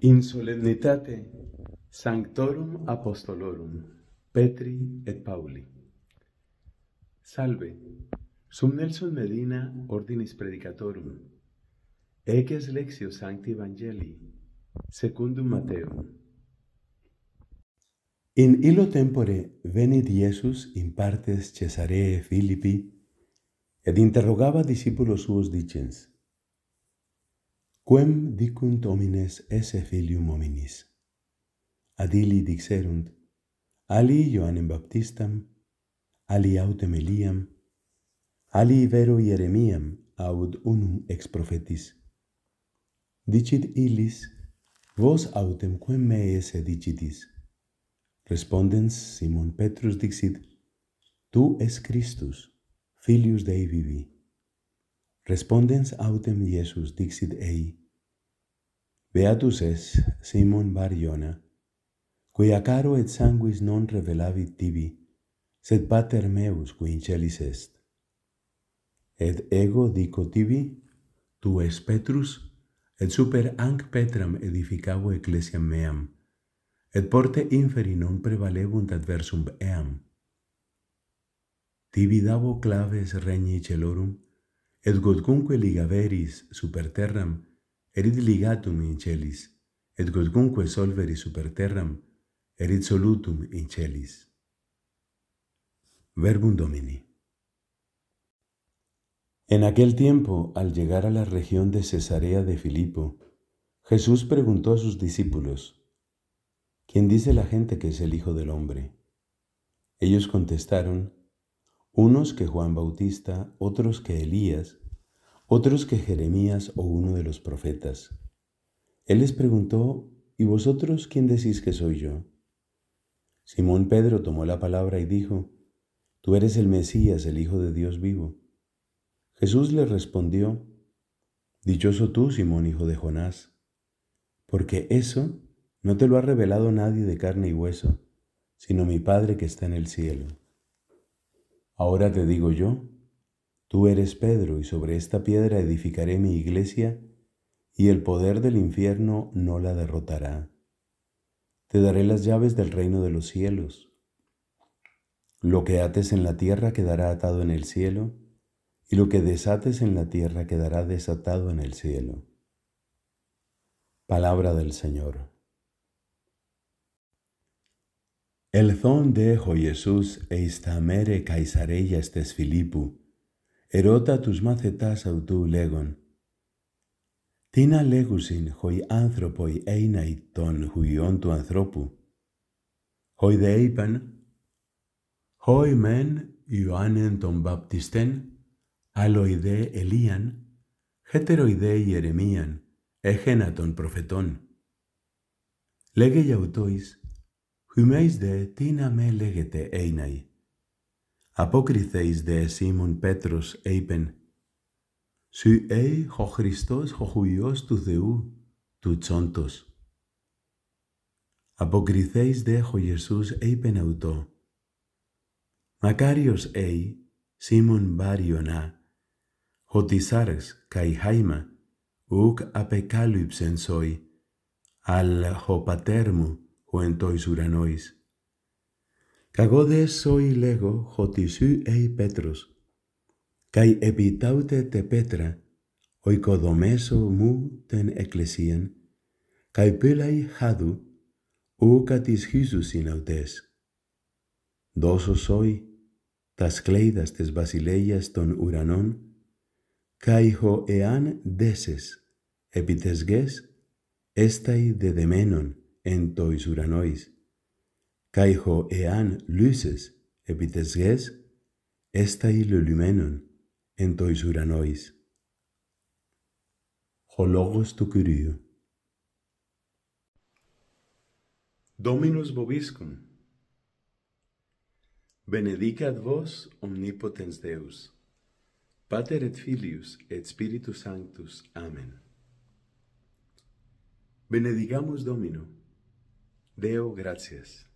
In solemnitate sanctorum apostolorum Petri et Pauli Salve sum Nelson Medina ordinis predicatorum est lectio sancti evangelii secundum Matthaeum In illo tempore venit Iesus in partes Caesarea Philippi et interrogava discipulos suos dicens quem dicunt homines esse filium hominis. Ad ili dixerunt, ali Ioannem Baptistam, ali autem Eliam, ali vero Jeremiam, aud unum ex prophetis. Dicit illis, vos autem quem me esse dicitis? Respondens Simon Petrus dixit, tu es Christus, filius Dei vivi. Respondens autem Iesus dixit ei, Beatus es, Simon bar Iona, quia caro et sanguis non revelavit tibi, sed pater meus qui in celis est. Et ego dico tibi, tu es Petrus, et super anc Petram edificavo ecclesiam meam, et porte inferi non prevalebunt adversum eam. Tibi davo claves regni celorum, Et godcunque ligaveris super terram, erit ligatum in celis, et godcunque solveris super terram, erit solutum in celis. Verbum Domini. En aquel tiempo, al llegar a la región de Cesarea de Filipo, Jesús preguntó a sus discípulos, ¿quién dice la gente que es el Hijo del Hombre? Ellos contestaron, unos que Juan Bautista, otros que Elías, otros que Jeremías o uno de los profetas. Él les preguntó, ¿y vosotros quién decís que soy yo? Simón Pedro tomó la palabra y dijo, Tú eres el Mesías, el Hijo de Dios vivo. Jesús le respondió, Dichoso tú, Simón, hijo de Jonás, porque eso no te lo ha revelado nadie de carne y hueso, sino mi Padre que está en el cielo. Ahora te digo yo, tú eres Pedro y sobre esta piedra edificaré mi iglesia y el poder del infierno no la derrotará. Te daré las llaves del reino de los cielos. Lo que ates en la tierra quedará atado en el cielo, y lo que desates en la tierra quedará desatado en el cielo. Palabra del Señor. Ελθόντε ο Ιησούς εις τα μέρε καϊσαρέγιας τες Φιλίππου, ερώτα τους μάθετάς αυτού λέγον, τι να λέγουσιν χοι άνθρωποι έιναι των χουιών του ανθρώπου. Χοι δε είπαν, χοι μεν Ιωάννεν τον βαπτιστέν, δε Ελίαν, δε Ιερεμίαν, έχενα των προφετών. Λέγε για Υμέις δε τι να με λέγεται έιναι. Απόκριθε δε Σίμων Πέτρος είπεν «Σου έι ο Χριστός ο Υιός του Θεού, του τσόντος». Αποκριθείς δε ο Ιησούς είπεν αυτο. Μακάριος έι, Σίμων Μπάριονά, ότι σάρξ καί χάιμα, ουκ απεκάλυψεν σοι, αλ ο πατέρ μου, ο εν τοις ουρανόης. Καγόδες οι λέγω χωτισού ει πέτρος, καί επιτάουτε τε πέτρα, ο οικοδομέσω μου την εκκλησίαν, καί πύλαί χάδου, ου κατησχίζους είναι αυτές. Δώσω σοι τα σκλέιδας της βασιλείας των ουρανών, καί εάν δέσες, επί τες γες, έσταει δεδεμένον, εν τοις ουρανόης, καίγω εάν λύσες επί τες γες, έστα ηλιολυμένον εν τοις ουρανόης. Ο λόγος του Κυρίου. Dominus vobiscum. Benedicat vos omnipotens Deus, Pater et Filius et Spiritus Sanctus. Amen. Benedicamus Domino. Deo gracias.